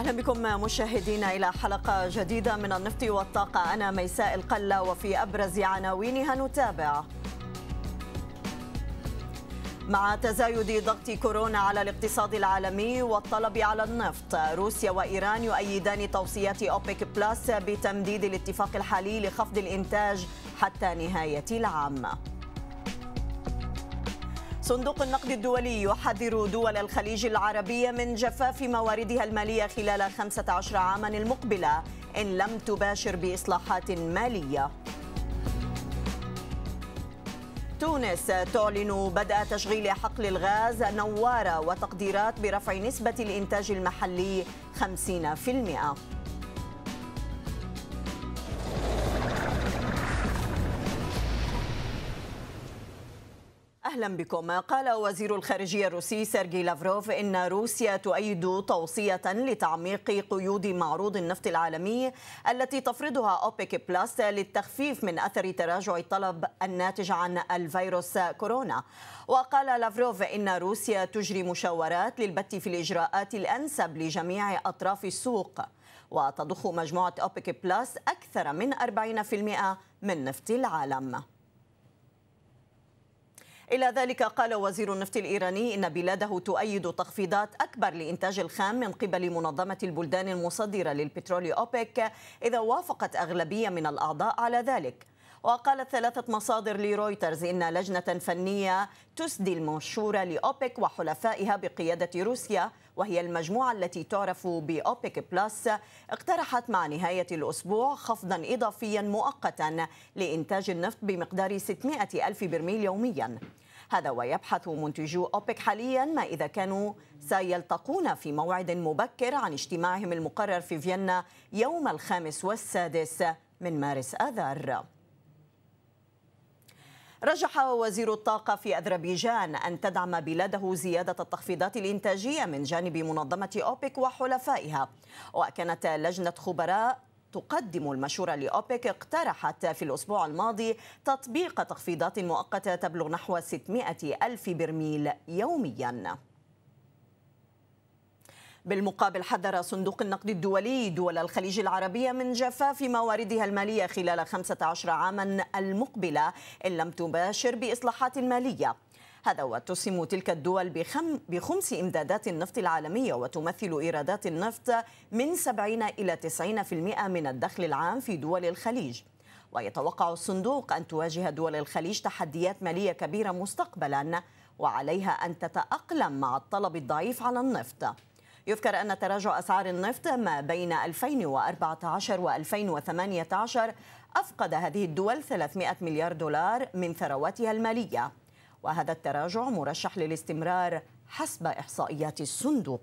أهلا بكم مشاهدينا إلى حلقة جديدة من النفط والطاقة أنا ميساء القلة وفي أبرز عناوينها نتابع مع تزايد ضغط كورونا على الاقتصاد العالمي والطلب على النفط روسيا وإيران يؤيدان توصيات أوبك بلس بتمديد الاتفاق الحالي لخفض الإنتاج حتى نهاية العام صندوق النقد الدولي يحذر دول الخليج العربية من جفاف مواردها المالية خلال 15 عاما المقبلة إن لم تباشر بإصلاحات مالية تونس تعلن بدء تشغيل حقل الغاز نوارة وتقديرات برفع نسبة الإنتاج المحلي 50% أهلا بكم قال وزير الخارجية الروسي سيرجي لافروف إن روسيا تؤيد توصية لتعميق قيود معروض النفط العالمي التي تفرضها أوبيك بلس للتخفيف من أثر تراجع الطلب الناتج عن الفيروس كورونا وقال لافروف إن روسيا تجري مشاورات للبت في الإجراءات الأنسب لجميع أطراف السوق وتضخ مجموعة أوبيك بلس أكثر من 40% من نفط العالم إلى ذلك قال وزير النفط الإيراني إن بلاده تؤيد تخفيضات أكبر لإنتاج الخام من قبل منظمة البلدان المصدرة للبترول أوبك إذا وافقت أغلبية من الأعضاء على ذلك وقالت ثلاثة مصادر لرويترز إن لجنة فنية تسدي المنشورة لأوبك وحلفائها بقيادة روسيا وهي المجموعة التي تعرف بأوبيك بلس اقترحت مع نهاية الأسبوع خفضا إضافيا مؤقتا لإنتاج النفط بمقدار 600 ألف برميل يوميا هذا ويبحث منتجو أوبك حاليا ما إذا كانوا سيلتقون في موعد مبكر عن اجتماعهم المقرر في فيينا يوم الخامس والسادس من مارس آذار رجح وزير الطاقة في أذربيجان أن تدعم بلاده زيادة التخفيضات الإنتاجية من جانب منظمة أوبك وحلفائها وكانت لجنة خبراء تقدم المشورة لأوبك اقترحت في الأسبوع الماضي تطبيق تخفيضات مؤقتة تبلغ نحو 600 ألف برميل يومياً بالمقابل حذر صندوق النقد الدولي دول الخليج العربية من جفاف مواردها المالية خلال 15 عاما المقبلة إن لم تباشر بإصلاحات مالية هذا وتسهم تلك الدول بخم بخمس إمدادات النفط العالمية وتمثل إيرادات النفط من 70 إلى 90% من الدخل العام في دول الخليج ويتوقع الصندوق أن تواجه دول الخليج تحديات مالية كبيرة مستقبلا وعليها أن تتأقلم مع الطلب الضعيف على النفط يذكر أن تراجع أسعار النفط ما بين 2014 و 2018 أفقد هذه الدول 300 مليار دولار من ثرواتها المالية وهذا التراجع مرشح للاستمرار حسب إحصائيات الصندوق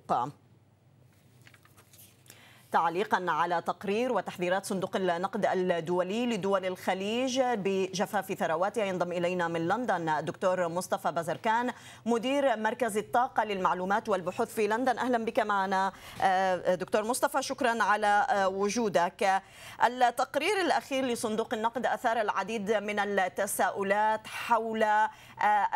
تعليقا على تقرير وتحذيرات صندوق النقد الدولي لدول الخليج بجفاف ثرواتها ينضم إلينا من لندن الدكتور مصطفى بزركان مدير مركز الطاقة للمعلومات والبحوث في لندن أهلا بك معنا آه، دكتور مصطفى شكرا على آه، وجودك التقرير الأخير لصندوق النقد أثار العديد من التساؤلات حول آه،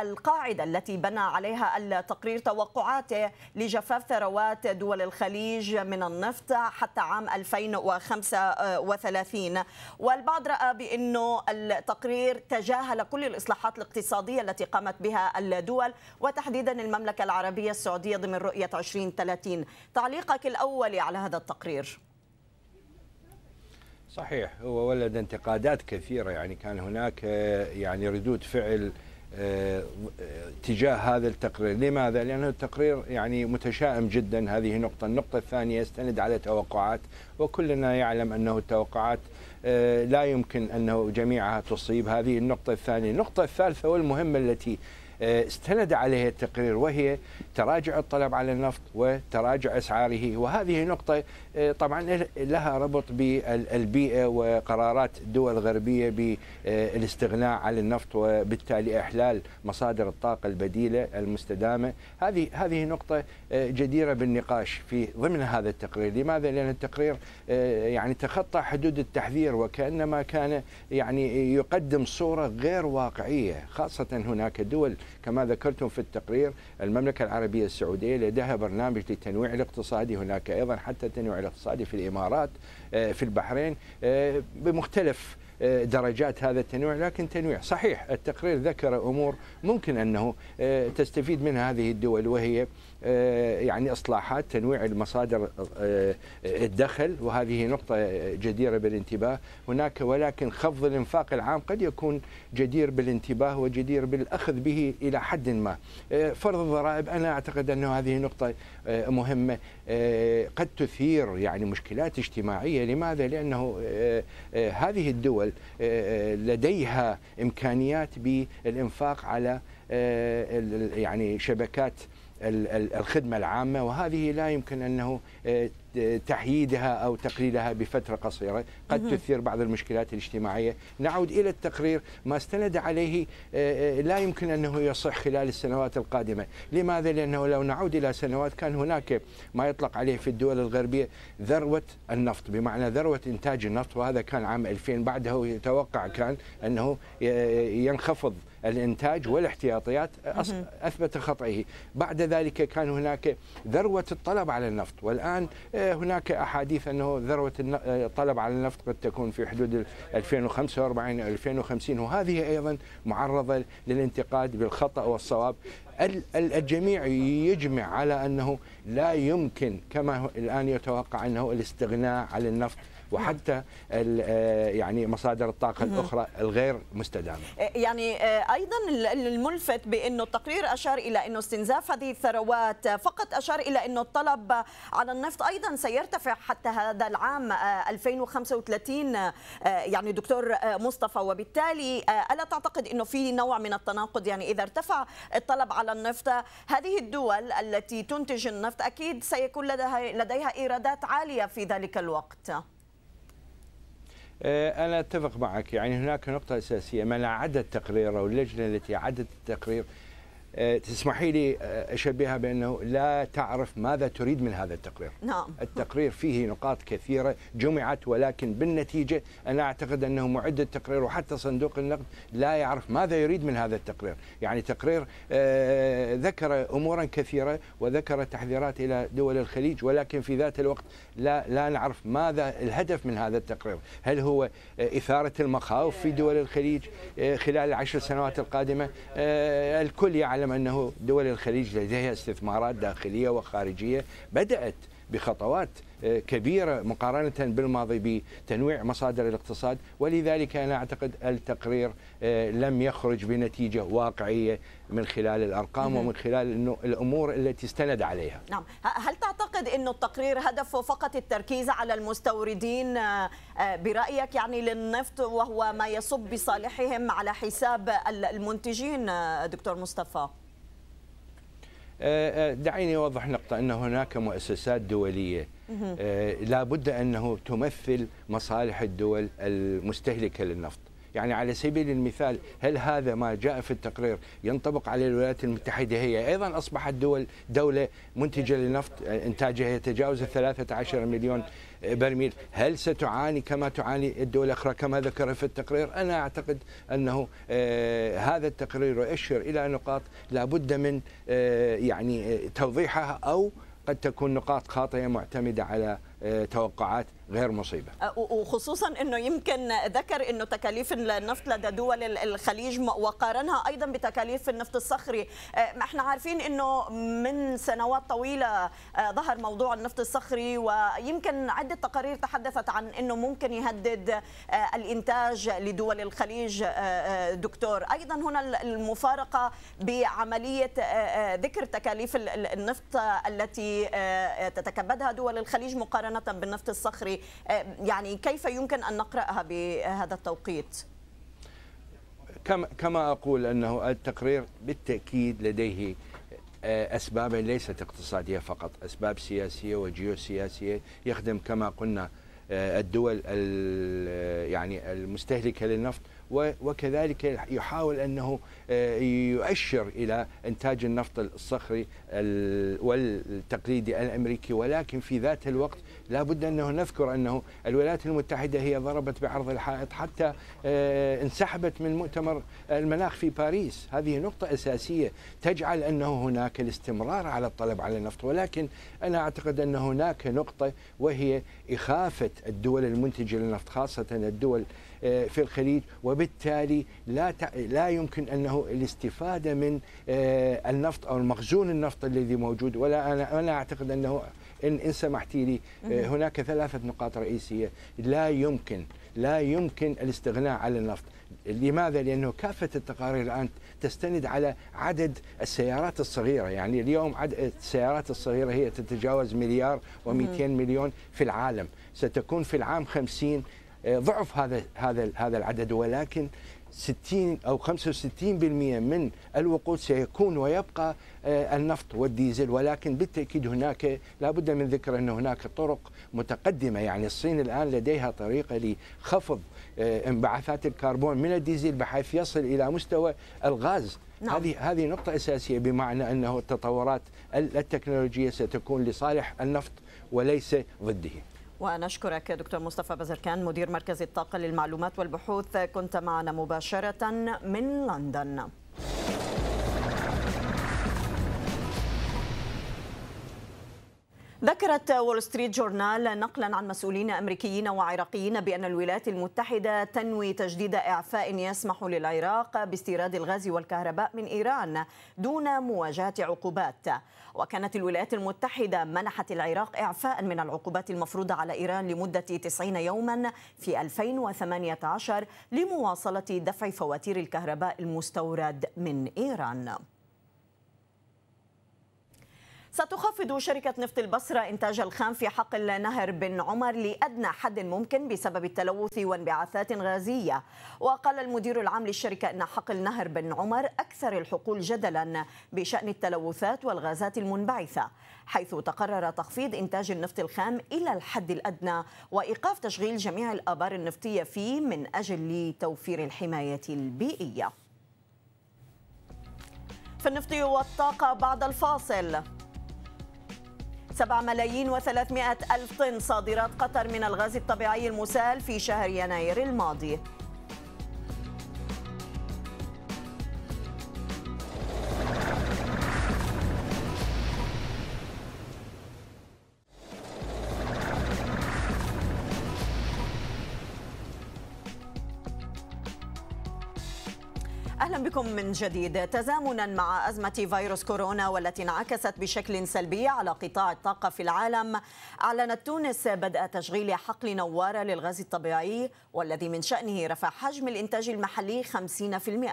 القاعدة التي بنى عليها التقرير توقعاته لجفاف ثروات دول الخليج من النفط حتى عام 2035 والبعض رأى بأنه التقرير تجاهل كل الإصلاحات الاقتصادية التي قامت بها الدول وتحديدا المملكة العربية السعودية ضمن رؤية 2030 تعليقك الأول على هذا التقرير صحيح هو ولد انتقادات كثيرة يعني كان هناك آه، يعني ردود فعل آه، تجاه هذا التقرير لماذا؟ لأنه التقرير يعني متشائم جدا هذه نقطة النقطة الثانية يستند على توقعات وكلنا يعلم أنه التوقعات آه، لا يمكن أنه جميعها تصيب هذه النقطة الثانية النقطة الثالثة والمهمة التي آه، استند عليها التقرير وهي تراجع الطلب على النفط وتراجع اسعاره وهذه نقطه آه، طبعا لها ربط بالبيئه وقرارات الدول الغربيه بالاستغناء عن النفط وبالتالي احلال مصادر الطاقه البديله المستدامه هذه هذه نقطه آه، جديره بالنقاش في ضمن هذا التقرير لماذا لان التقرير يعني تخطى حدود التحذير وكانما كان يعني يقدم صوره غير واقعيه خاصه هناك دول كما ذكرتم في التقرير المملكة العربية السعودية لديها برنامج للتنويع الاقتصادي هناك أيضا حتى التنويع الاقتصادي في الإمارات آه، في البحرين آه، بمختلف آه، درجات هذا التنويع لكن تنويع صحيح التقرير ذكر أمور ممكن أنه تستفيد منها هذه الدول وهي آه، يعني اصلاحات تنويع المصادر آه، الدخل وهذه نقطه جديره بالانتباه هناك ولكن خفض الانفاق العام قد يكون جدير بالانتباه وجدير بالاخذ به الى حد ما آه، فرض الضرائب انا اعتقد انه هذه نقطه مهمه قد تثير يعني مشكلات اجتماعيه لماذا لانه هذه الدول لديها امكانيات بالانفاق على يعني شبكات الخدمة العامة وهذه لا يمكن أنه آه، تحييدها أو تقليلها بفترة قصيرة قد تثير بعض المشكلات الاجتماعية نعود إلى التقرير ما استند عليه آه، آه، لا يمكن أنه يصح خلال السنوات القادمة لماذا؟ لأنه لو نعود إلى سنوات كان هناك ما يطلق عليه في الدول الغربية ذروة النفط بمعنى ذروة إنتاج النفط وهذا كان عام 2000 بعده يتوقع كان أنه ينخفض الإنتاج والاحتياطيات أثبت خطئه بعد ذلك كان هناك ذروة الطلب على النفط والآن آه، هناك أحاديث أنه ذروة آه، الطلب على النفط قد تكون في حدود 2045 2050 وهذه أيضا معرضة للانتقاد بالخطأ والصواب الجميع يجمع على أنه لا يمكن كما الآن يتوقع أنه الاستغناء عن النفط وحتى آه، يعني مصادر الطاقه الاخرى الغير مستدامه. آه، يعني آه، ايضا الملفت بانه التقرير اشار الى انه استنزاف هذه الثروات فقط اشار الى انه الطلب على النفط ايضا سيرتفع حتى هذا العام 2035 يعني دكتور مصطفى وبالتالي الا تعتقد انه في نوع من التناقض يعني اذا ارتفع الطلب على النفط هذه الدول التي تنتج النفط النفط أكيد سيكون لديها, لديها إيرادات عالية في ذلك الوقت آه، أنا أتفق معك يعني هناك نقطة أساسية من عدد او اللجنه التي عدت التقرير آه، تسمحي لي آه، اشبهها بانه لا تعرف ماذا تريد من هذا التقرير. نعم. التقرير فيه نقاط كثيره جمعت ولكن بالنتيجه انا اعتقد انه معد التقرير وحتى صندوق النقد لا يعرف ماذا يريد من هذا التقرير، يعني تقرير آه، ذكر امورا كثيره وذكر تحذيرات الى دول الخليج ولكن في ذات الوقت لا لا نعرف ماذا الهدف من هذا التقرير، هل هو اثاره المخاوف في دول الخليج خلال العشر سنوات القادمه؟ الكل يعلم نعلم أنه دول الخليج لديها استثمارات داخلية وخارجية بدأت بخطوات كبيرة مقارنة بالماضي بتنويع مصادر الاقتصاد ولذلك أنا أعتقد التقرير آه، لم يخرج بنتيجة واقعية من خلال الأرقام ومن خلال الأمور التي استند عليها نعم هل تعتقد أن التقرير هدفه فقط التركيز على المستوردين آه، آه، برأيك يعني للنفط وهو ما يصب بصالحهم على حساب المنتجين دكتور مصطفى آه، آه، دعيني أوضح نقطة أن هناك مؤسسات دولية آه، لا بد أنه تمثل مصالح الدول المستهلكة للنفط يعني على سبيل المثال هل هذا ما جاء في التقرير ينطبق على الولايات المتحدة هي أيضا أصبحت دول دولة منتجة للنفط إنتاجها يتجاوز 13 مليون برميل هل ستعاني كما تعاني الدول الأخرى كما ذكر في التقرير أنا أعتقد أنه آه، هذا التقرير يؤشر إلى نقاط لابد من آه، يعني آه، توضيحها أو قد تكون نقاط خاطئة معتمدة على آه، توقعات غير مصيبة أه، وخصوصا أنه يمكن ذكر أنه تكاليف النفط لدى دول الخليج وقارنها أيضا بتكاليف النفط الصخري أه، احنا عارفين أنه من سنوات طويلة ظهر موضوع النفط الصخري ويمكن عدة تقارير تحدثت عن أنه ممكن يهدد الإنتاج لدول الخليج دكتور أيضا هنا المفارقة بعملية ذكر تكاليف النفط التي تتكبدها دول الخليج مقارنة مقارنة بالنفط الصخري آه، يعني كيف يمكن أن نقرأها بهذا التوقيت؟ كما كما أقول أنه التقرير بالتأكيد لديه آه، أسباب ليست اقتصادية فقط أسباب سياسية وجيوسياسية يخدم كما قلنا آه، الدول يعني المستهلكة للنفط وكذلك يحاول أنه آه، يؤشر إلى إنتاج النفط الصخري والتقليدي الأمريكي ولكن في ذات الوقت لا بد أنه نذكر أنه الولايات المتحدة هي ضربت بعرض الحائط حتى آه، انسحبت من مؤتمر المناخ في باريس هذه نقطة أساسية تجعل أنه هناك الاستمرار على الطلب على النفط ولكن أنا أعتقد أن هناك نقطة وهي إخافة الدول المنتجة للنفط خاصة الدول آه، في الخليج وبالتالي لا لا يمكن انه الاستفاده من آه، النفط او المخزون النفط الذي موجود ولا انا انا اعتقد انه ان ان سمحتي لي آه، هناك ثلاثه نقاط رئيسيه لا يمكن لا يمكن الاستغناء عن النفط لماذا؟ لأنه كافة التقارير الآن تستند على عدد السيارات الصغيرة يعني اليوم عدد السيارات الصغيرة هي تتجاوز مليار و200 مليون في العالم ستكون في العام 50 آه، ضعف هذا هذا هذا العدد ولكن 60 او 65% من الوقود سيكون ويبقى آه، النفط والديزل ولكن بالتاكيد هناك لابد من ذكر ان هناك طرق متقدمه يعني الصين الان لديها طريقه لخفض آه، انبعاثات الكربون من الديزل بحيث يصل الى مستوى الغاز نعم. هذه هذه نقطة أساسية بمعنى أنه التطورات التكنولوجية ستكون لصالح النفط وليس ضده ونشكرك دكتور مصطفى بزركان مدير مركز الطاقة للمعلومات والبحوث كنت معنا مباشرة من لندن ذكرت وول ستريت جورنال نقلا عن مسؤولين امريكيين وعراقيين بان الولايات المتحده تنوي تجديد اعفاء يسمح للعراق باستيراد الغاز والكهرباء من ايران دون مواجهه عقوبات وكانت الولايات المتحده منحت العراق اعفاء من العقوبات المفروضه على ايران لمده 90 يوما في 2018 لمواصله دفع فواتير الكهرباء المستورد من ايران ستخفض شركة نفط البصرة إنتاج الخام في حقل نهر بن عمر لأدنى حد ممكن بسبب التلوث وانبعاثات غازية وقال المدير العام للشركة أن حقل نهر بن عمر أكثر الحقول جدلا بشأن التلوثات والغازات المنبعثة حيث تقرر تخفيض إنتاج النفط الخام إلى الحد الأدنى وإيقاف تشغيل جميع الآبار النفطية فيه من أجل توفير الحماية البيئية في النفط والطاقة بعد الفاصل 7 ملايين و300 ألف طن صادرات قطر من الغاز الطبيعي المسال في شهر يناير الماضي أهلا بكم من جديد تزامنا مع أزمة فيروس كورونا والتي انعكست بشكل سلبي على قطاع الطاقة في العالم أعلنت تونس بدء تشغيل حقل نوارة للغاز الطبيعي والذي من شأنه رفع حجم الإنتاج المحلي 50%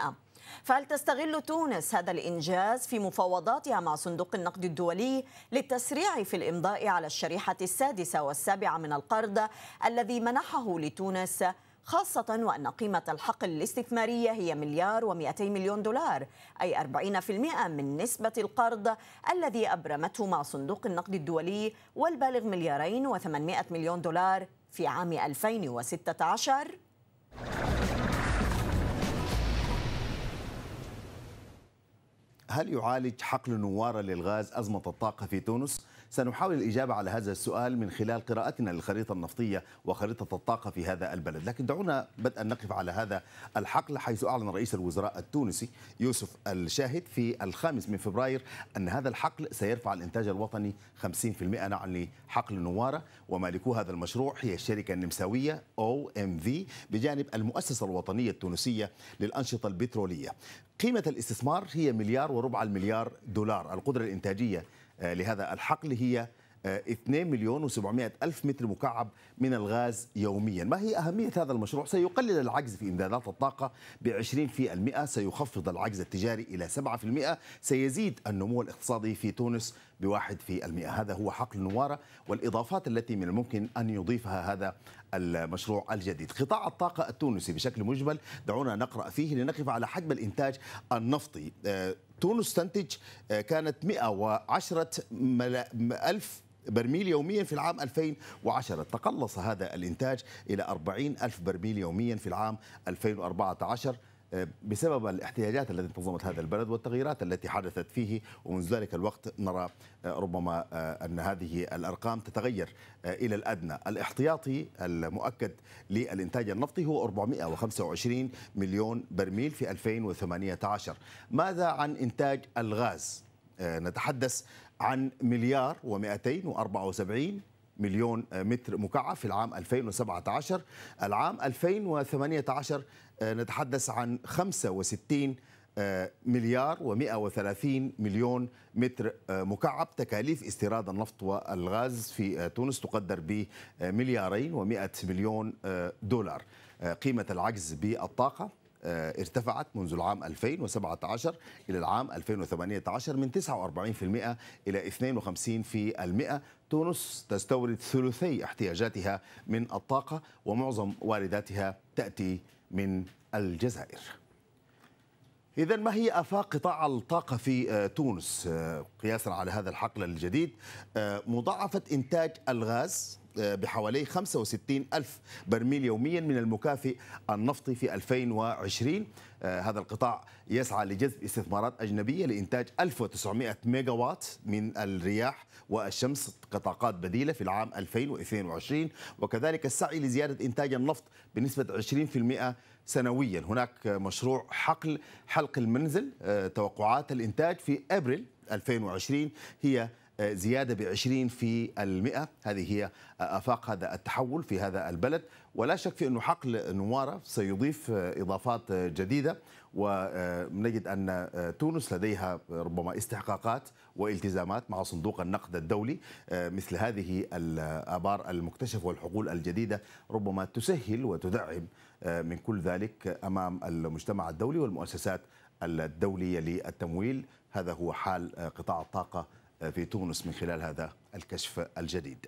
فهل تستغل تونس هذا الإنجاز في مفاوضاتها مع صندوق النقد الدولي للتسريع في الإمضاء على الشريحة السادسة والسابعة من القرض الذي منحه لتونس خاصة وأن قيمة الحقل الاستثمارية هي مليار و200 مليون دولار أي 40% من نسبة القرض الذي أبرمته مع صندوق النقد الدولي والبالغ مليارين و800 مليون دولار في عام 2016 هل يعالج حقل نوارة للغاز أزمة الطاقة في تونس؟ سنحاول الإجابة على هذا السؤال من خلال قراءتنا للخريطة النفطية وخريطة الطاقة في هذا البلد لكن دعونا بدءا نقف على هذا الحقل حيث أعلن رئيس الوزراء التونسي يوسف الشاهد في الخامس من فبراير أن هذا الحقل سيرفع الإنتاج الوطني 50% نعم لحقل نوارة ومالكو هذا المشروع هي الشركة النمساوية أو ام في بجانب المؤسسة الوطنية التونسية للأنشطة البترولية قيمة الاستثمار هي مليار و وربع المليار دولار القدرة الإنتاجية آه، لهذا الحقل هي 2 آه، مليون و700 ألف متر مكعب من الغاز يوميا ما هي أهمية هذا المشروع؟ سيقلل العجز في إمدادات الطاقة ب 20% سيخفض العجز التجاري إلى 7% سيزيد النمو الاقتصادي في تونس بواحد في المئة هذا هو حقل نوارة والإضافات التي من الممكن أن يضيفها هذا المشروع الجديد قطاع الطاقة التونسي بشكل مجمل دعونا نقرأ فيه لنقف على حجم الإنتاج النفطي آه، تونس تنتج آه، كانت 110 ألف برميل يوميا في العام 2010 تقلص هذا الإنتاج إلى 40 ألف برميل يوميا في العام 2014 بسبب الاحتياجات التي انتظمت هذا البلد والتغييرات التي حدثت فيه ومنذ ذلك الوقت نرى آه، ربما آه، أن هذه الأرقام تتغير آه، إلى الأدنى الاحتياطي المؤكد للإنتاج النفطي هو 425 مليون برميل في 2018 ماذا عن إنتاج الغاز؟ نتحدث عن مليار و274 مليون متر مكعب في العام 2017 العام 2018 آه، نتحدث عن 65 آه، مليار و130 مليون متر آه، مكعب تكاليف استيراد النفط والغاز في تونس تقدر بمليارين و100 مليون دولار قيمة العجز بالطاقة ارتفعت منذ العام 2017 إلى العام 2018 من 49% إلى 52% تونس تستورد ثلثي احتياجاتها من الطاقة ومعظم وارداتها تأتي من الجزائر إذا ما هي آفاق قطاع الطاقة في آه، تونس آه، قياسا على هذا الحقل الجديد آه، مضاعفة إنتاج الغاز بحوالي 65 ألف برميل يوميا من المكافئ النفطي في 2020 آه، هذا القطاع يسعى لجذب استثمارات أجنبية لإنتاج 1900 ميجا وات من الرياح والشمس كطاقات بديلة في العام 2022 وكذلك السعي لزيادة إنتاج النفط بنسبة 20% سنويا هناك مشروع حقل حلق المنزل آه، توقعات الإنتاج في أبريل 2020 هي زيادة بعشرين في المئة هذه هي أفاق هذا التحول في هذا البلد ولا شك في أنه حقل نوارة سيضيف إضافات جديدة ونجد أن تونس لديها ربما استحقاقات والتزامات مع صندوق النقد الدولي مثل هذه الآبار المكتشفة والحقول الجديدة ربما تسهل وتدعم من كل ذلك أمام المجتمع الدولي والمؤسسات الدولية للتمويل هذا هو حال قطاع الطاقة في تونس من خلال هذا الكشف الجديد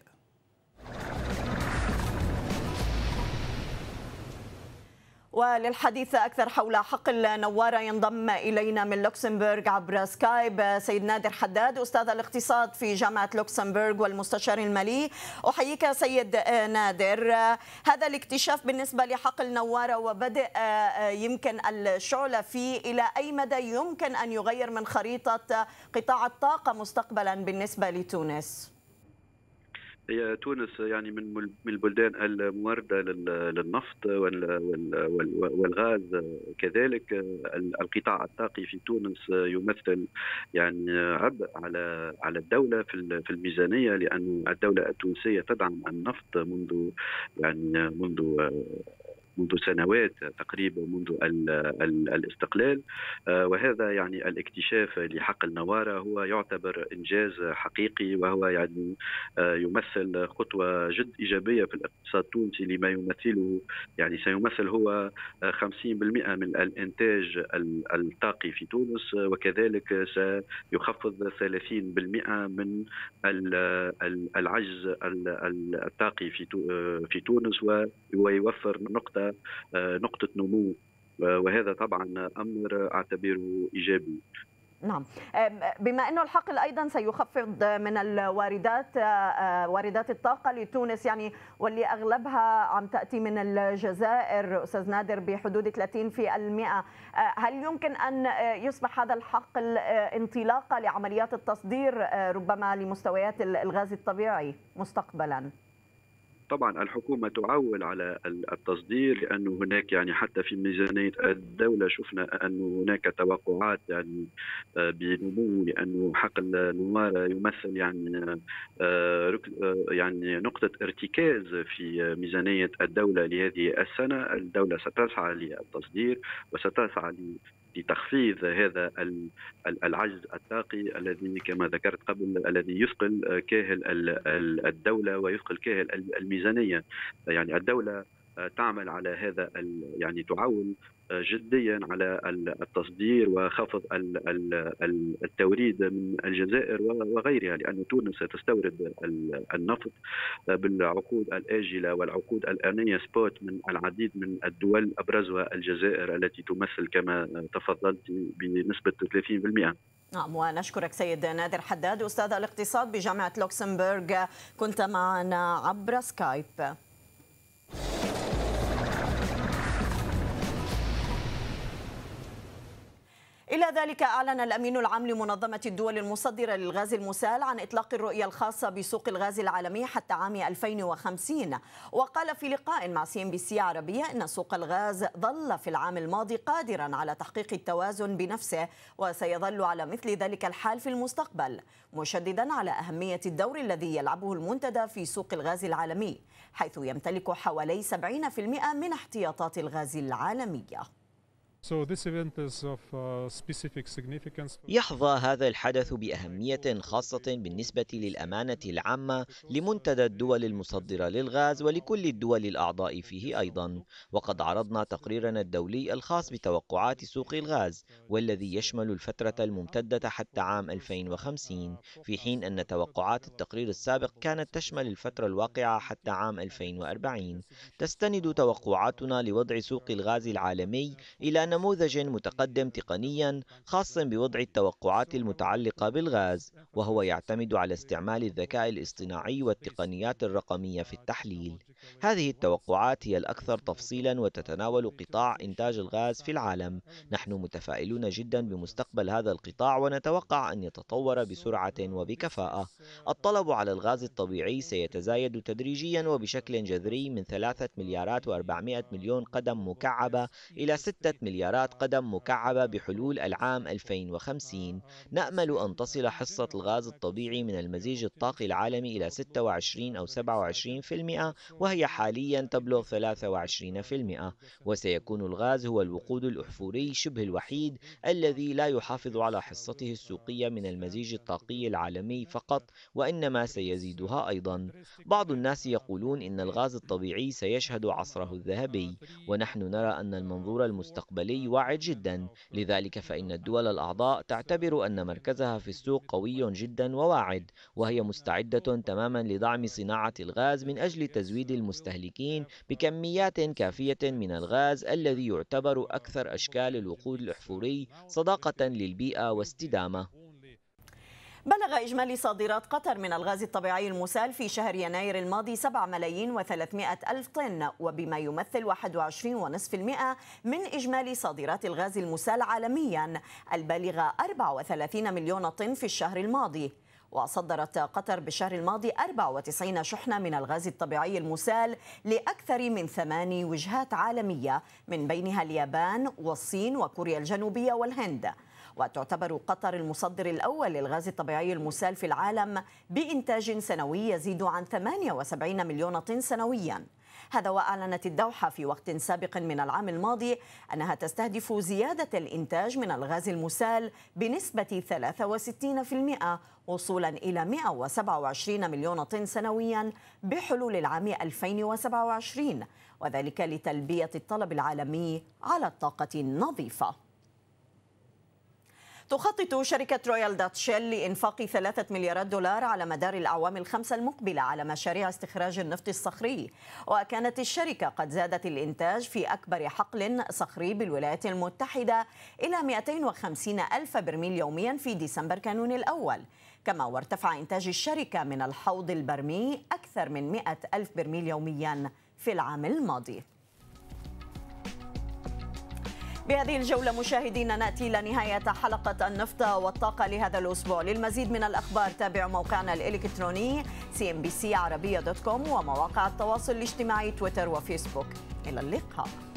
وللحديث أكثر حول حق النوارة ينضم إلينا من لوكسمبورغ عبر سكايب سيد نادر حداد أستاذ الاقتصاد في جامعة لوكسمبورغ والمستشار المالي أحييك سيد نادر هذا الاكتشاف بالنسبة لحق النوارة وبدء يمكن الشعلة فيه إلى أي مدى يمكن أن يغير من خريطة قطاع الطاقة مستقبلا بالنسبة لتونس؟ هي تونس يعني من من البلدان المورده للنفط والغاز كذلك القطاع الطاقي في تونس يمثل يعني عبء على على الدوله في الميزانيه لان الدوله التونسيه تدعم النفط منذ يعني منذ منذ سنوات تقريبا منذ الاستقلال آه، وهذا يعني الاكتشاف لحق النوارة هو يعتبر إنجاز حقيقي وهو يعني آه، يمثل خطوة جد إيجابية في الاقتصاد التونسي لما يمثله يعني سيمثل هو 50% آه، من الإنتاج الطاقي في تونس وكذلك سيخفض 30% من العجز الطاقي في تونس ويوفر نقطة آه، نقطه نمو آه، وهذا طبعا امر اعتبره ايجابي نعم بما انه الحقل ايضا سيخفض من الواردات آه، واردات الطاقه لتونس يعني واللي اغلبها عم تاتي من الجزائر استاذ نادر بحدود 30% هل يمكن ان يصبح هذا الحقل انطلاقه لعمليات التصدير ربما لمستويات الغاز الطبيعي مستقبلا؟ طبعا الحكومه تعول على التصدير لانه هناك يعني حتى في ميزانيه الدوله شفنا انه هناك توقعات يعني آه، بنمو لانه حقل النوارة يمثل يعني آه، آه، يعني نقطه ارتكاز في ميزانيه الدوله لهذه السنه الدوله ستسعى للتصدير وستسعى لتخفيض هذا العجز الطاقي الذي كما ذكرت قبل الذي يثقل كاهل الدولة ويثقل كاهل الميزانية يعني الدولة تعمل على هذا يعني تعول آه، جديا على التصدير وخفض التوريد من الجزائر وغيرها لأن تونس ستستورد النفط آه، بالعقود الآجلة والعقود الآنية سبوت من العديد من الدول أبرزها الجزائر التي تمثل كما تفضلت بنسبة 30% نعم ونشكرك سيد نادر حداد أستاذ الاقتصاد بجامعة لوكسمبورغ كنت معنا عبر سكايب إلى ذلك أعلن الأمين العام لمنظمة الدول المصدرة للغاز المسال عن إطلاق الرؤية الخاصة بسوق الغاز العالمي حتى عام 2050 وقال في لقاء مع سي ام بي سي عربية أن سوق الغاز ظل في العام الماضي قادرا على تحقيق التوازن بنفسه وسيظل على مثل ذلك الحال في المستقبل مشددا على أهمية الدور الذي يلعبه المنتدى في سوق الغاز العالمي حيث يمتلك حوالي 70% من احتياطات الغاز العالمية Uh, يحظى هذا الحدث بأهمية خاصة بالنسبة للأمانة العامة لمنتدى الدول المصدرة للغاز ولكل الدول الأعضاء فيه أيضا وقد عرضنا تقريرنا الدولي الخاص بتوقعات سوق الغاز والذي يشمل الفترة الممتدة حتى عام 2050 في حين أن توقعات التقرير السابق كانت تشمل الفترة الواقعة حتى عام 2040 تستند توقعاتنا لوضع سوق الغاز العالمي إلى نموذج متقدم تقنيا خاص بوضع التوقعات المتعلقة بالغاز وهو يعتمد على استعمال الذكاء الاصطناعي والتقنيات الرقمية في التحليل هذه التوقعات هي الأكثر تفصيلا وتتناول قطاع إنتاج الغاز في العالم نحن متفائلون جدا بمستقبل هذا القطاع ونتوقع أن يتطور بسرعة وبكفاءة الطلب على الغاز الطبيعي سيتزايد تدريجيا وبشكل جذري من 3 مليارات و400 مليون قدم مكعبة إلى 6 مليارات مليارات قدم مكعبة بحلول العام 2050 نأمل أن تصل حصة الغاز الطبيعي من المزيج الطاقي العالمي إلى 26 أو 27% وهي حاليا تبلغ 23% وسيكون الغاز هو الوقود الأحفوري شبه الوحيد الذي لا يحافظ على حصته السوقية من المزيج الطاقي العالمي فقط وإنما سيزيدها أيضا بعض الناس يقولون إن الغاز الطبيعي سيشهد عصره الذهبي ونحن نرى أن المنظور المستقبلي الداخلي واعد جدا لذلك فإن الدول الأعضاء تعتبر أن مركزها في السوق قوي جدا وواعد وهي مستعدة تماما لدعم صناعة الغاز من أجل تزويد المستهلكين بكميات كافية من الغاز الذي يعتبر أكثر أشكال الوقود الأحفوري صداقة للبيئة واستدامة بلغ إجمالي صادرات قطر من الغاز الطبيعي المسال في شهر يناير الماضي 7 ملايين و300 ألف طن وبما يمثل 21.5% من إجمالي صادرات الغاز المسال عالميا البالغة 34 مليون طن في الشهر الماضي وصدرت قطر بالشهر الماضي 94 شحنة من الغاز الطبيعي المسال لأكثر من ثماني وجهات عالمية من بينها اليابان والصين وكوريا الجنوبية والهند وتعتبر قطر المصدر الأول للغاز الطبيعي المسال في العالم بإنتاج سنوي يزيد عن 78 مليون طن سنوياً هذا وأعلنت الدوحة في وقت سابق من العام الماضي أنها تستهدف زيادة الإنتاج من الغاز المسال بنسبة 63% وصولا إلى 127 مليون طن سنويا بحلول العام 2027 وذلك لتلبية الطلب العالمي على الطاقة النظيفة تخطط شركة رويال داتش شيل لإنفاق ثلاثة مليارات دولار على مدار الأعوام الخمسة المقبلة على مشاريع استخراج النفط الصخري وكانت الشركة قد زادت الإنتاج في أكبر حقل صخري بالولايات المتحدة إلى 250 ألف برميل يوميا في ديسمبر كانون الأول كما وارتفع إنتاج الشركة من الحوض البرمي أكثر من 100 ألف برميل يوميا في العام الماضي بهذه الجولة مشاهدينا نأتي إلى نهاية حلقة النفط والطاقة لهذا الأسبوع للمزيد من الأخبار تابعوا موقعنا الإلكتروني cnbcarabia.com ومواقع التواصل الاجتماعي تويتر وفيسبوك إلى اللقاء